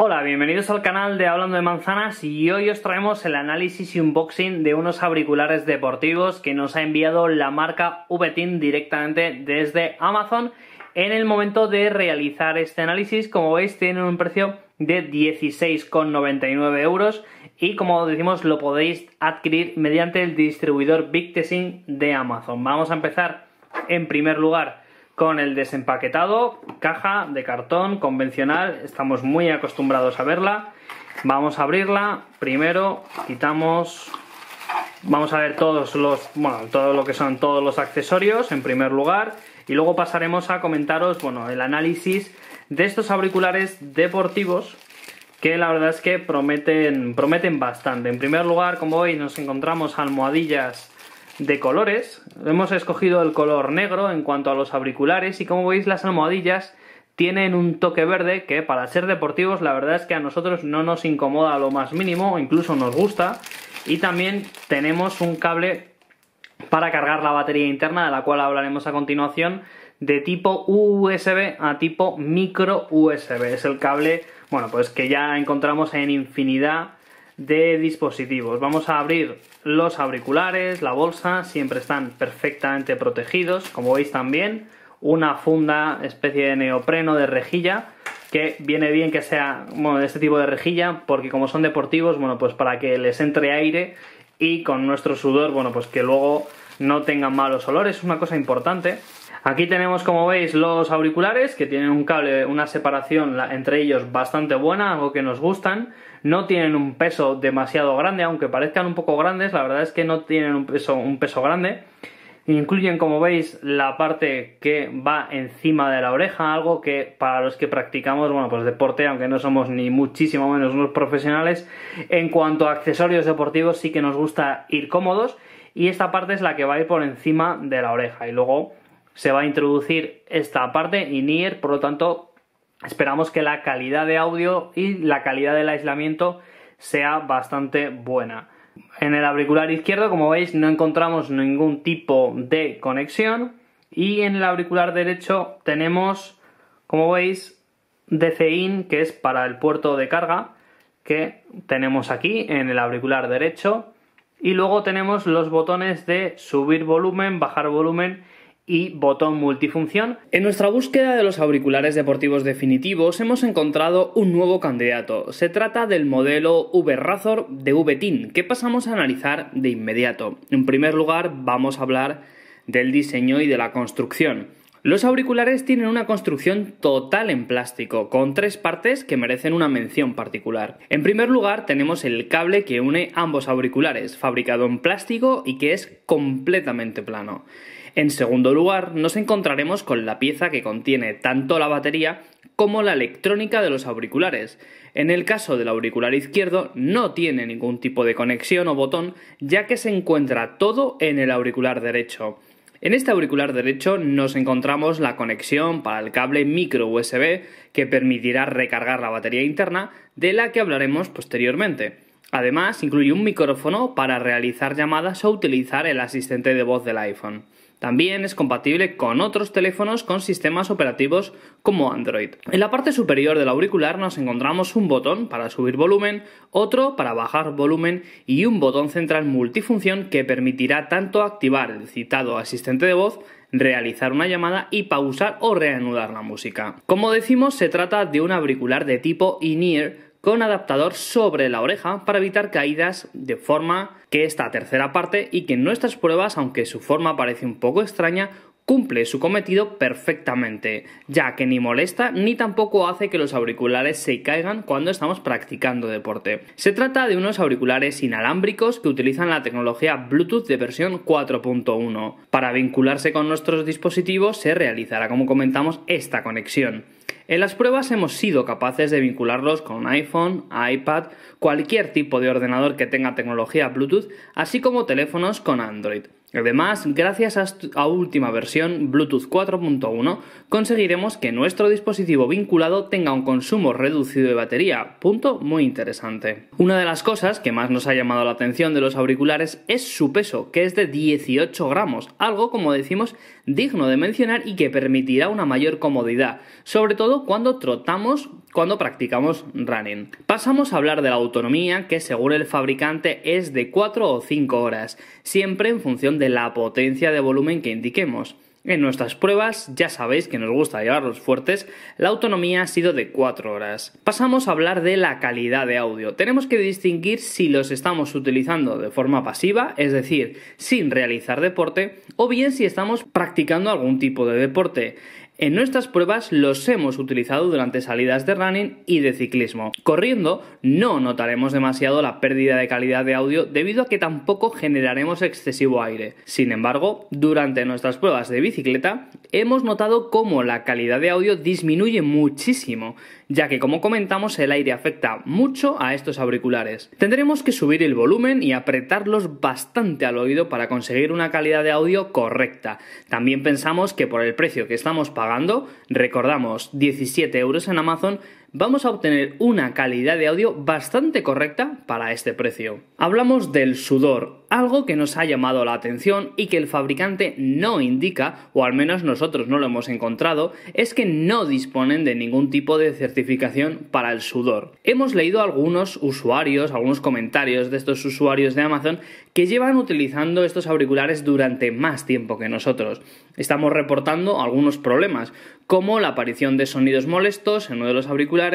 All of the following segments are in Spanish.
Hola, bienvenidos al canal de Hablando de Manzanas y hoy os traemos el análisis y unboxing de unos auriculares deportivos que nos ha enviado la marca VTIN directamente desde Amazon. En el momento de realizar este análisis, como veis, tienen un precio de 16,99 euros y como decimos lo podéis adquirir mediante el distribuidor Big de Amazon. Vamos a empezar en primer lugar con el desempaquetado, caja de cartón convencional, estamos muy acostumbrados a verla. Vamos a abrirla, primero quitamos, vamos a ver todos los, bueno, todo lo que son todos los accesorios en primer lugar y luego pasaremos a comentaros, bueno, el análisis de estos auriculares deportivos que la verdad es que prometen, prometen bastante. En primer lugar, como hoy nos encontramos almohadillas de colores. Hemos escogido el color negro en cuanto a los auriculares y como veis las almohadillas tienen un toque verde que para ser deportivos la verdad es que a nosotros no nos incomoda lo más mínimo, incluso nos gusta. Y también tenemos un cable para cargar la batería interna, de la cual hablaremos a continuación, de tipo USB a tipo micro USB. Es el cable, bueno, pues que ya encontramos en infinidad de dispositivos. Vamos a abrir los auriculares, la bolsa, siempre están perfectamente protegidos, como veis también, una funda, especie de neopreno de rejilla, que viene bien que sea de este tipo de rejilla, porque como son deportivos, bueno, pues para que les entre aire y con nuestro sudor, bueno, pues que luego no tengan malos olores, es una cosa importante. Aquí tenemos, como veis, los auriculares que tienen un cable, una separación entre ellos bastante buena, algo que nos gustan no tienen un peso demasiado grande, aunque parezcan un poco grandes, la verdad es que no tienen un peso, un peso grande. Incluyen, como veis, la parte que va encima de la oreja, algo que para los que practicamos, bueno, pues deporte, aunque no somos ni muchísimo menos unos profesionales, en cuanto a accesorios deportivos sí que nos gusta ir cómodos y esta parte es la que va a ir por encima de la oreja y luego se va a introducir esta parte y por lo tanto esperamos que la calidad de audio y la calidad del aislamiento sea bastante buena. En el auricular izquierdo, como veis, no encontramos ningún tipo de conexión y en el auricular derecho tenemos, como veis, DCIN, que es para el puerto de carga, que tenemos aquí en el auricular derecho. Y luego tenemos los botones de subir volumen, bajar volumen y botón multifunción. En nuestra búsqueda de los auriculares deportivos definitivos hemos encontrado un nuevo candidato. Se trata del modelo V-Razor de Team, que pasamos a analizar de inmediato. En primer lugar, vamos a hablar del diseño y de la construcción. Los auriculares tienen una construcción total en plástico, con tres partes que merecen una mención particular. En primer lugar, tenemos el cable que une ambos auriculares, fabricado en plástico y que es completamente plano. En segundo lugar, nos encontraremos con la pieza que contiene tanto la batería como la electrónica de los auriculares. En el caso del auricular izquierdo no tiene ningún tipo de conexión o botón ya que se encuentra todo en el auricular derecho. En este auricular derecho nos encontramos la conexión para el cable micro USB que permitirá recargar la batería interna de la que hablaremos posteriormente. Además incluye un micrófono para realizar llamadas o utilizar el asistente de voz del iPhone. También es compatible con otros teléfonos con sistemas operativos como Android. En la parte superior del auricular nos encontramos un botón para subir volumen, otro para bajar volumen y un botón central multifunción que permitirá tanto activar el citado asistente de voz realizar una llamada y pausar o reanudar la música. Como decimos, se trata de un auricular de tipo in-ear con adaptador sobre la oreja para evitar caídas de forma que esta tercera parte y que en nuestras pruebas, aunque su forma parece un poco extraña, cumple su cometido perfectamente, ya que ni molesta ni tampoco hace que los auriculares se caigan cuando estamos practicando deporte. Se trata de unos auriculares inalámbricos que utilizan la tecnología Bluetooth de versión 4.1. Para vincularse con nuestros dispositivos se realizará, como comentamos, esta conexión. En las pruebas hemos sido capaces de vincularlos con iPhone, iPad, cualquier tipo de ordenador que tenga tecnología Bluetooth, así como teléfonos con Android. Además, gracias a, última versión Bluetooth 4.1, conseguiremos que nuestro dispositivo vinculado tenga un consumo reducido de batería, punto muy interesante. Una de las cosas que más nos ha llamado la atención de los auriculares es su peso, que es de 18 gramos, algo como decimos digno de mencionar y que permitirá una mayor comodidad, sobre todo cuando trotamos cuando practicamos running. Pasamos a hablar de la autonomía, que según el fabricante es de 4 o 5 horas, siempre en función de la potencia de volumen que indiquemos. En nuestras pruebas, ya sabéis que nos gusta llevarlos fuertes, la autonomía ha sido de 4 horas. Pasamos a hablar de la calidad de audio. Tenemos que distinguir si los estamos utilizando de forma pasiva, es decir, sin realizar deporte, o bien si estamos practicando algún tipo de deporte. En nuestras pruebas los hemos utilizado durante salidas de running y de ciclismo. Corriendo no notaremos demasiado la pérdida de calidad de audio debido a que tampoco generaremos excesivo aire. Sin embargo, durante nuestras pruebas de bicicleta hemos notado cómo la calidad de audio disminuye muchísimo, ya que como comentamos el aire afecta mucho a estos auriculares. Tendremos que subir el volumen y apretarlos bastante al oído para conseguir una calidad de audio correcta. También pensamos que por el precio que estamos pagando, recordamos 17 euros en Amazon, vamos a obtener una calidad de audio bastante correcta para este precio. Hablamos del sudor, algo que nos ha llamado la atención y que el fabricante no indica, o al menos nosotros no lo hemos encontrado, es que no disponen de ningún tipo de certificación para el sudor. Hemos leído algunos usuarios, algunos comentarios de estos usuarios de Amazon que llevan utilizando estos auriculares durante más tiempo que nosotros. Estamos reportando algunos problemas, como la aparición de sonidos molestos en uno de los auriculares,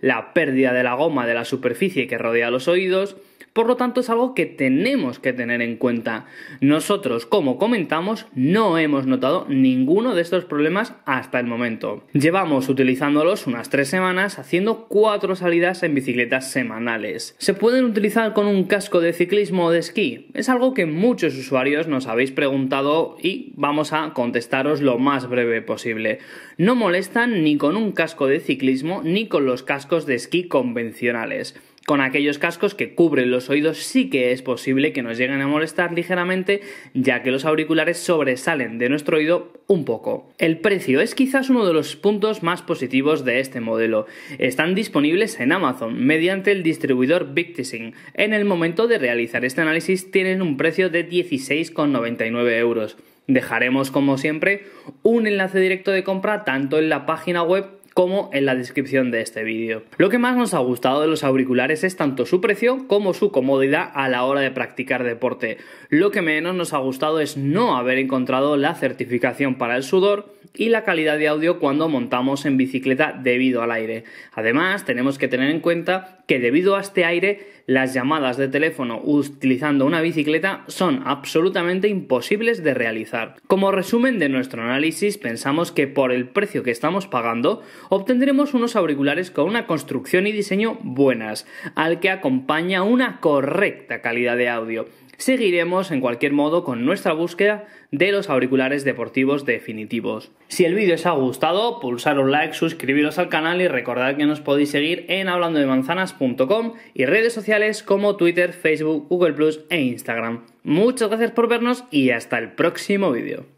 la pérdida de la goma de la superficie que rodea los oídos, por lo tanto, es algo que tenemos que tener en cuenta. Nosotros, como comentamos, no hemos notado ninguno de estos problemas hasta el momento. Llevamos utilizándolos unas tres semanas haciendo cuatro salidas en bicicletas semanales. ¿Se pueden utilizar con un casco de ciclismo o de esquí? Es algo que muchos usuarios nos habéis preguntado y vamos a contestaros lo más breve posible. No molestan ni con un casco de ciclismo ni con los cascos de esquí convencionales. Con aquellos cascos que cubren los oídos sí que es posible que nos lleguen a molestar ligeramente ya que los auriculares sobresalen de nuestro oído un poco. El precio es quizás uno de los puntos más positivos de este modelo. Están disponibles en Amazon mediante el distribuidor Victising. En el momento de realizar este análisis tienen un precio de 16,99 euros. Dejaremos como siempre un enlace directo de compra tanto en la página web como en la descripción de este vídeo. Lo que más nos ha gustado de los auriculares es tanto su precio como su comodidad a la hora de practicar deporte. Lo que menos nos ha gustado es no haber encontrado la certificación para el sudor y la calidad de audio cuando montamos en bicicleta debido al aire. Además, tenemos que tener en cuenta que debido a este aire las llamadas de teléfono utilizando una bicicleta son absolutamente imposibles de realizar. Como resumen de nuestro análisis, pensamos que por el precio que estamos pagando, obtendremos unos auriculares con una construcción y diseño buenas, al que acompaña una correcta calidad de audio seguiremos en cualquier modo con nuestra búsqueda de los auriculares deportivos definitivos. Si el vídeo os ha gustado, pulsar un like, suscribiros al canal y recordad que nos podéis seguir en hablando-de-manzanas.com y redes sociales como Twitter, Facebook, Google Plus e Instagram. Muchas gracias por vernos y hasta el próximo vídeo.